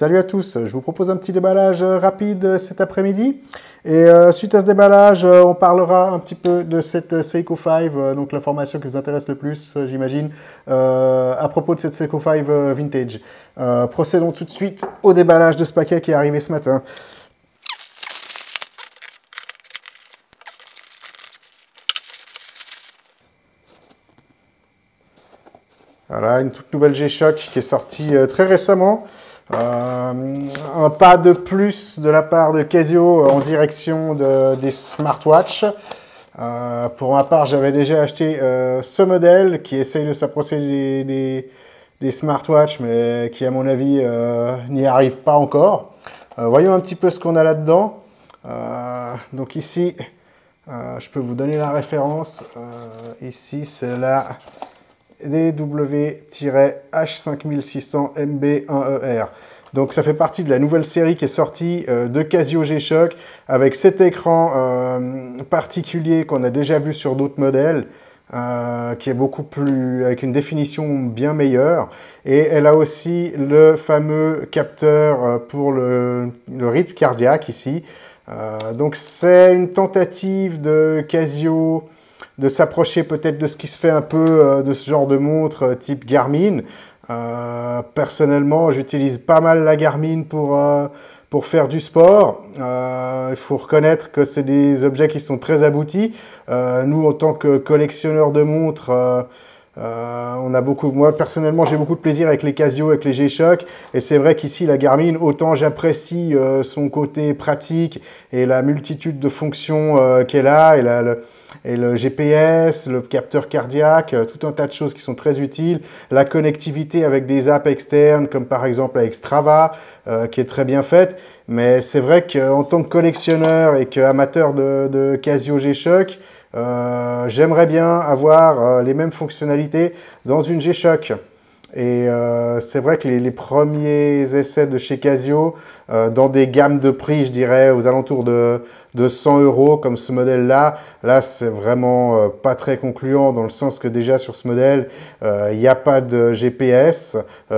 Salut à tous, je vous propose un petit déballage euh, rapide euh, cet après-midi. Et euh, suite à ce déballage, on parlera un petit peu de cette Seiko 5, donc l'information qui vous intéresse le plus, j'imagine, à propos de cette Seiko 5 vintage. procédons tout de suite au déballage de ce paquet qui est arrivé ce matin. Voilà, une toute nouvelle G-Shock qui est sortie très récemment. Euh, un pas de plus de la part de Casio en direction des smartwatches. Euh, pour ma part, j'avais déjà acheté euh, ce modèle qui essaye de s'approcher des, des, smartwatches, mais qui, à mon avis, n'y arrive pas encore. voyons un petit peu ce qu'on a là-dedans. donc ici, je peux vous donner la référence. ici, c'est la DW-H5600MB1ER. Donc ça fait partie de la nouvelle série qui est sortie euh, de Casio G-Shock avec cet écran euh, particulier qu'on a déjà vu sur d'autres modèles. Euh, qui est beaucoup plus avec une définition bien meilleure et elle a aussi le fameux capteur pour le rythme cardiaque ici donc c'est une tentative de Casio de s'approcher peut-être de ce qui se fait un peu euh, de ce genre de montre euh, type Garmin. Euh, personnellement, j'utilise pas mal la Garmin pour, faire du sport. il faut reconnaître que c'est des objets qui sont très aboutis. nous, en tant que collectionneurs de montres, euh, on a beaucoup, moi personnellement, j'ai beaucoup de plaisir avec les Casio, avec les G-Shock, et c'est vrai qu'ici la Garmin, autant j'apprécie euh, son côté pratique et la multitude de fonctions euh, qu'elle a, et, le, GPS, le capteur cardiaque, tout un tas de choses qui sont très utiles, la connectivité avec des apps externes, comme par exemple avec Strava, qui est très bien faite. Mais c'est vrai qu'en tant que collectionneur et qu'amateur de, de Casio G-Shock, euh, j'aimerais bien avoir euh, les mêmes fonctionnalités dans une G-Shock. Et euh, c'est vrai que les, premiers essais de chez Casio, dans des gammes de prix, je dirais, aux alentours de, de 100 euros, comme ce modèle-là, là, c'est vraiment pas très concluant, dans le sens que déjà sur ce modèle, il n'y a pas de GPS.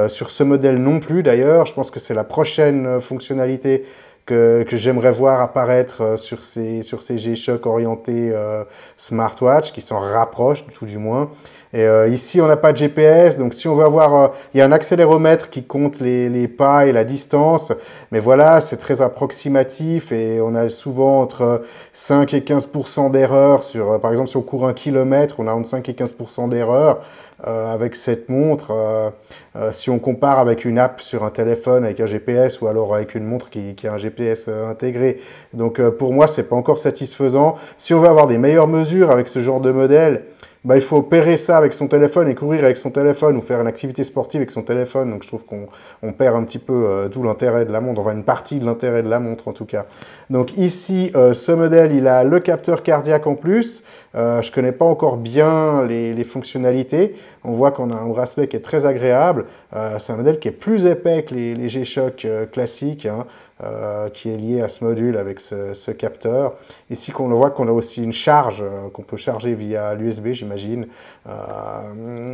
sur ce modèle non plus, d'ailleurs, je pense que c'est la prochaine fonctionnalité que, que j'aimerais voir apparaître euh, sur ces, sur ces G-Shock orientés euh, smartwatch, qui s'en rapprochent tout du moins. Et euh, ici, on n'a pas de GPS, donc si on veut avoir... Il y a un accéléromètre qui compte les, les pas et la distance, mais voilà, c'est très approximatif et on a souvent entre 5 et 15% d'erreur sur... par exemple, si on court un kilomètre, on a entre 5 et 15% d'erreur. Euh, avec cette montre, euh, euh, si on compare avec une app sur un téléphone, avec un GPS ou alors avec une montre qui, a un GPS intégré. Donc pour moi, c'est pas encore satisfaisant. Si on veut avoir des meilleures mesures avec ce genre de modèle, bah, il faut opérer ça avec son téléphone et courir avec son téléphone ou faire une activité sportive avec son téléphone. Donc je trouve qu'on perd un petit peu d'où l'intérêt de la montre, enfin une partie de l'intérêt de la montre en tout cas. Donc ici, ce modèle, il a le capteur cardiaque en plus. je ne connais pas encore bien les fonctionnalités. On voit qu'on a un bracelet qui est très agréable. Euh, c'est un modèle qui est plus épais que les, les G-Shock euh, classiques, hein, euh, qui est lié à ce module avec ce, capteur. Ici, qu'on voit qu'on a aussi une charge qu'on peut charger via l'USB, j'imagine.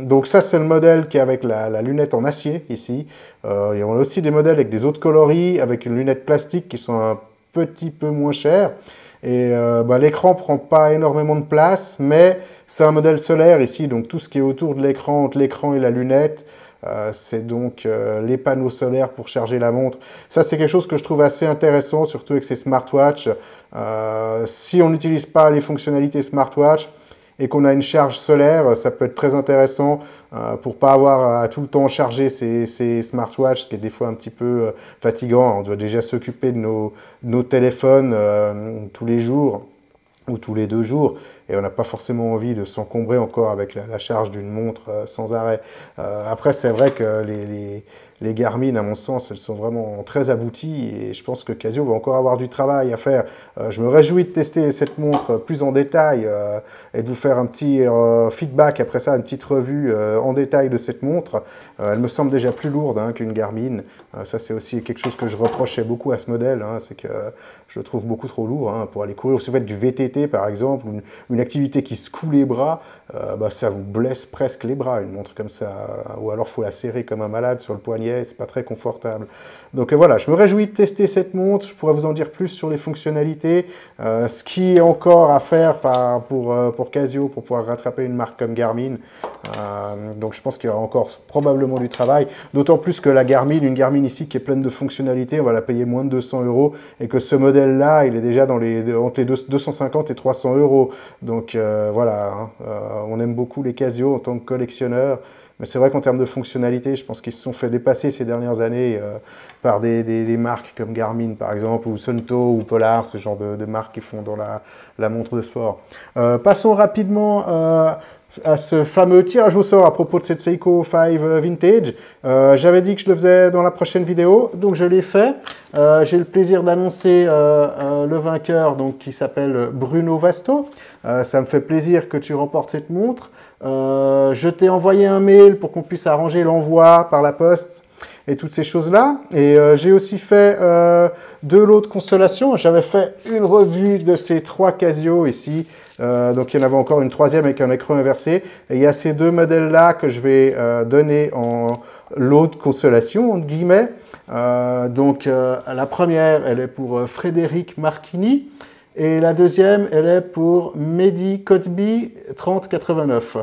donc ça, c'est le modèle qui est avec la, lunette en acier ici. et on a aussi des modèles avec des autres coloris, avec une lunette plastique qui sont un petit peu moins chères. Et euh, bah, l'écran prend pas énormément de place, mais c'est un modèle solaire ici, donc tout ce qui est autour de l'écran, entre l'écran et la lunette, euh, c'est donc euh, les panneaux solaires pour charger la montre. Ça, c'est quelque chose que je trouve assez intéressant, surtout avec ces smartwatches. si on n'utilise pas les fonctionnalités smartwatch, et qu'on a une charge solaire, ça peut être très intéressant euh, pour pas avoir à tout le temps charger ses, smartwatchs, smartwatches, ce qui est des fois un petit peu euh, fatigant. On doit déjà s'occuper de nos téléphones euh, tous les jours ou tous les deux jours et on n'a pas forcément envie de s'encombrer encore avec la, charge d'une montre euh, sans arrêt. Euh, après, c'est vrai que les, les, les, Garmin, à mon sens, elles sont vraiment très abouties et je pense que Casio va encore avoir du travail à faire. Euh, je me réjouis de tester cette montre plus en détail et de vous faire un petit feedback après ça, une petite revue en détail de cette montre. elle me semble déjà plus lourde hein, qu'une Garmin. ça, c'est aussi quelque chose que je reprochais beaucoup à ce modèle, hein. c'est que je le trouve beaucoup trop lourd hein, pour aller courir. Ou si vous faites du VTT, par exemple, une activité qui secoue les bras, euh, bah, ça vous blesse presque les bras, une montre comme ça. Ou alors, faut la serrer comme un malade sur le poignet, c'est pas très confortable. Donc euh, voilà, je me réjouis de tester cette montre. Je pourrais vous en dire plus sur les fonctionnalités, euh, ce qui est encore à faire par, pour, pour Casio pour pouvoir rattraper une marque comme Garmin. donc je pense qu'il y aura encore probablement du travail. D'autant plus que la Garmin, une Garmin ici qui est pleine de fonctionnalités, on va la payer moins de 200 euros et que ce modèle-là, il est déjà dans les, entre les 250 et 300 euros. Donc euh, voilà, hein. euh, on aime beaucoup les Casio en tant que collectionneur, mais c'est vrai qu'en termes de fonctionnalité, je pense qu'ils se sont fait dépasser ces dernières années euh, par des, marques comme Garmin par exemple, ou Sunto, ou Polar, ce genre de, marques qui font dans la, la montre de sport. passons rapidement à ce fameux tirage au sort à propos de cette Seiko 5 Vintage. Euh, j'avais dit que je le faisais dans la prochaine vidéo, donc je l'ai fait. Euh, j'ai le plaisir d'annoncer euh, le vainqueur donc, qui s'appelle Bruno Vasto. ça me fait plaisir que tu remportes cette montre. je t'ai envoyé un mail pour qu'on puisse arranger l'envoi par la poste et toutes ces choses-là. Et euh, j'ai aussi fait de euh, deux lots de consolation. J'avais fait une revue de ces trois Casio ici. Euh, donc il y en avait encore une troisième avec un écran inversé. Et il y a ces deux modèles-là que je vais donner en lot de consolation, entre guillemets. donc la première, elle est pour Frédéric Marchini. Et la deuxième, elle est pour Mehdi Cotby 3089.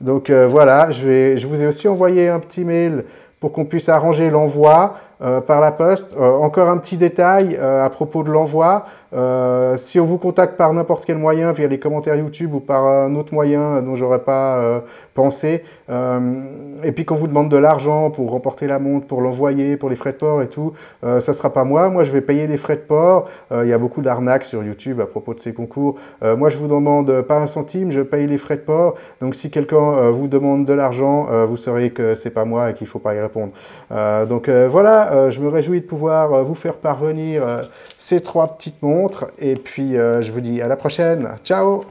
Donc voilà, je, vais, je, vous ai aussi envoyé un petit mail pour qu'on puisse arranger l'envoi euh, par la poste. Euh, encore un petit détail euh, à propos de l'envoi. si on vous contacte par n'importe quel moyen, via les commentaires YouTube ou par un autre moyen dont j'aurais pas pensé, et puis qu'on vous demande de l'argent pour remporter la montre, pour l'envoyer, pour les frais de port et tout, ça ça sera pas moi. Moi, je vais payer les frais de port. Il y a beaucoup d'arnaques sur YouTube à propos de ces concours. moi, je vous demande pas un centime, je paye les frais de port. Donc, si quelqu'un vous demande de l'argent, vous saurez que c'est pas moi et qu'il faut pas y répondre. donc voilà. Euh, je me réjouis de pouvoir euh, vous faire parvenir euh, ces trois petites montres. Et puis, je vous dis à la prochaine. Ciao